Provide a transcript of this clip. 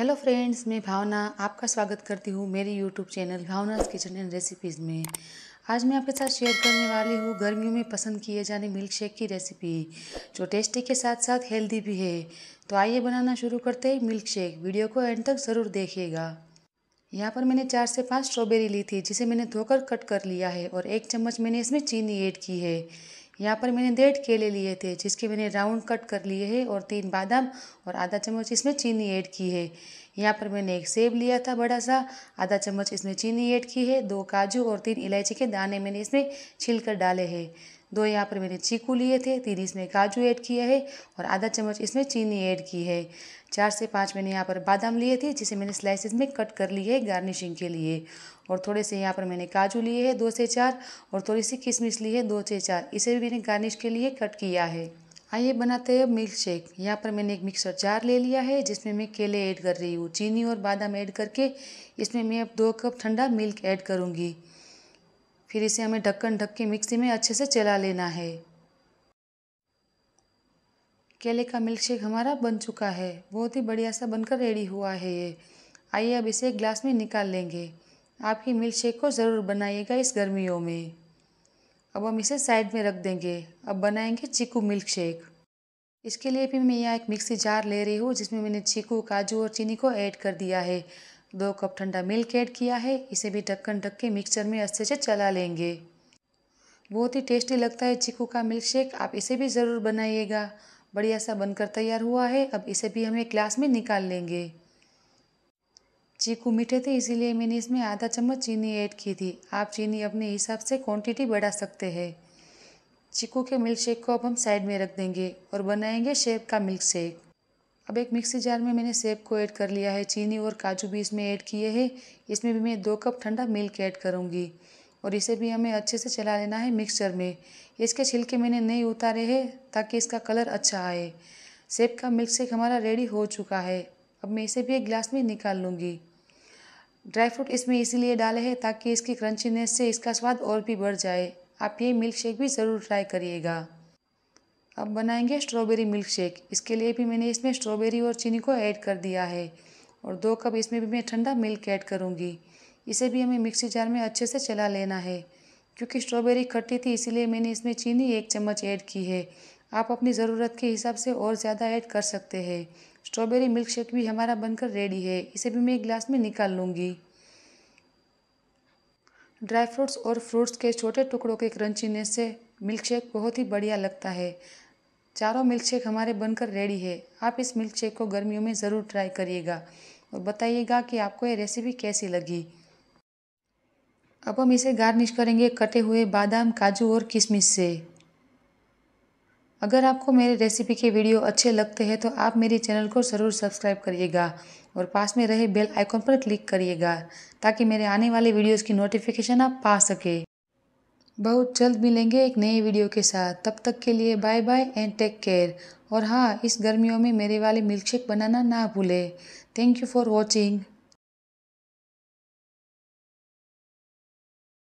hello friends मैं भावना आपका स्वागत करती हूँ मेरे YouTube channel Bhavna's kitchen and recipes में आज मैं आपके साथ शेयर करने वाली हूँ गर्मियों में पसंद किए जाने मिल्क शेक की रेसिपी जो टेस्टी के साथ साथ हेल्दी भी है तो आइए बनाना शुरू करते हैं मिल्क शेक वीडियो को एंड तक ज़रूर देखिएगा यहाँ पर मैंने चार से पाँच स्ट्रॉबेरी ली थी जिसे मैंने धोकर कट कर लिया है और एक चम्मच मैंने इसमें चीनी ऐड की है यहाँ पर मैंने डेढ़ केले लिए थे जिसके मैंने राउंड कट कर लिए हैं और तीन बादाम और आधा चम्मच इसमें चीनी ऐड की है यहाँ पर मैंने एक सेब लिया था बड़ा सा आधा चम्मच इसमें चीनी ऐड की है दो काजू और तीन इलायची के दाने मैंने इसमें छिलकर डाले हैं दो यहाँ पर मैंने चीकू लिए थे तीन इसमें काजू ऐड किया है और आधा चम्मच इसमें चीनी ऐड की है चार से पाँच मैंने यहाँ पर बादाम लिए थे जिसे मैंने स्लाइसिस में कट कर लिए है गार्निशिंग के लिए और थोड़े से यहाँ पर मैंने काजू लिए है दो से चार और थोड़ी सी किशमिश ली है दो से चार इसे भी मैंने गार्निश के लिए कट किया है आइए बनाते हैं मिल्क शेक यहाँ पर मैंने एक मिक्सर जार ले लिया है जिसमें मैं केले ऐड कर रही हूँ चीनी और बादाम ऐड करके इसमें मैं अब दो कप ठंडा मिल्क ऐड करूँगी फिर इसे हमें ढक्कन ढक के मिक्सी में अच्छे से चला लेना है केले का मिल्क शेक हमारा बन चुका है बहुत ही बढ़िया सा बनकर रेडी हुआ है ये आइए अब इसे एक ग्लास में निकाल लेंगे आपकी मिल्क शेक को ज़रूर बनाइएगा इस गर्मियों में अब हम इसे साइड में रख देंगे अब बनाएंगे चीकू मिल्क शेक इसके लिए भी मैं यहाँ एक मिक्सी जार ले रही हूँ जिसमें मैंने चीकू काजू और चीनी को ऐड कर दिया है दो कप ठंडा मिल्क ऐड किया है इसे भी ढक्कन ढक के मिक्सचर में अच्छे से चला लेंगे बहुत ही टेस्टी लगता है चीकू का मिल्क शेक आप इसे भी ज़रूर बनाइएगा बढ़िया सा बनकर तैयार हुआ है अब इसे भी हम एक ग्लास में निकाल लेंगे चीकू मीठे थे इसीलिए मैंने इसमें आधा चम्मच चीनी ऐड की थी आप चीनी अपने हिसाब से क्वांटिटी बढ़ा सकते हैं चीकू के मिल्क शेक को अब हम साइड में रख देंगे और बनाएंगे शेप का मिल्क शेक अब एक मिक्सी जार में मैंने सेब को ऐड कर लिया है चीनी और काजू भी इसमें ऐड किए हैं इसमें भी मैं दो कप ठंडा मिल्क ऐड करूँगी और इसे भी हमें अच्छे से चला लेना है मिक्सचर में इसके छिलके मैंने नहीं उतारे हैं ताकि इसका कलर अच्छा आए सेब का मिल्क शेक हमारा रेडी हो चुका है अब मैं इसे भी एक ग्लास में निकाल लूँगी ड्राई फ्रूट इसमें इसीलिए डाले हैं ताकि इसकी क्रंचीनेस से इसका स्वाद और भी बढ़ जाए आप ये मिल्क शेक भी ज़रूर ट्राई करिएगा अब बनाएंगे स्ट्रॉबेरी मिल्क शेक इसके लिए भी मैंने इसमें स्ट्रॉबेरी और चीनी को ऐड कर दिया है और दो कप इसमें भी मैं ठंडा मिल्क ऐड करूँगी इसे भी हमें मिक्सी जार में अच्छे से चला लेना है क्योंकि स्ट्रॉबेरी खट्टी थी इसीलिए मैंने इसमें चीनी एक चम्मच ऐड की है आप अपनी ज़रूरत के हिसाब से और ज़्यादा ऐड कर सकते हैं स्ट्रॉबेरी मिल्क शेक भी हमारा बनकर रेडी है इसे भी मैं एक ग्लास में निकाल लूँगी ड्राई फ्रूट्स और फ्रूट्स के छोटे टुकड़ों के क्रंचीनेस से मिल्क शेक बहुत ही बढ़िया लगता है चारों मिल्कशेक हमारे बनकर रेडी है आप इस मिल्कशेक को गर्मियों में ज़रूर ट्राई करिएगा और बताइएगा कि आपको ये रेसिपी कैसी लगी अब हम इसे गार्निश करेंगे कटे हुए बादाम काजू और किशमिश से अगर आपको मेरे रेसिपी के वीडियो अच्छे लगते हैं तो आप मेरे चैनल को ज़रूर सब्सक्राइब करिएगा और पास में रहे बेल आइकॉन पर क्लिक करिएगा ताकि मेरे आने वाले वीडियोस की नोटिफिकेशन आप पा सकें बहुत जल्द मिलेंगे एक नए वीडियो के साथ तब तक के लिए bye bye and take care और हाँ इस गर्मियों में मेरे वाले मिल्कशेक बनाना ना भूले थैंक यू फॉर वॉचिंग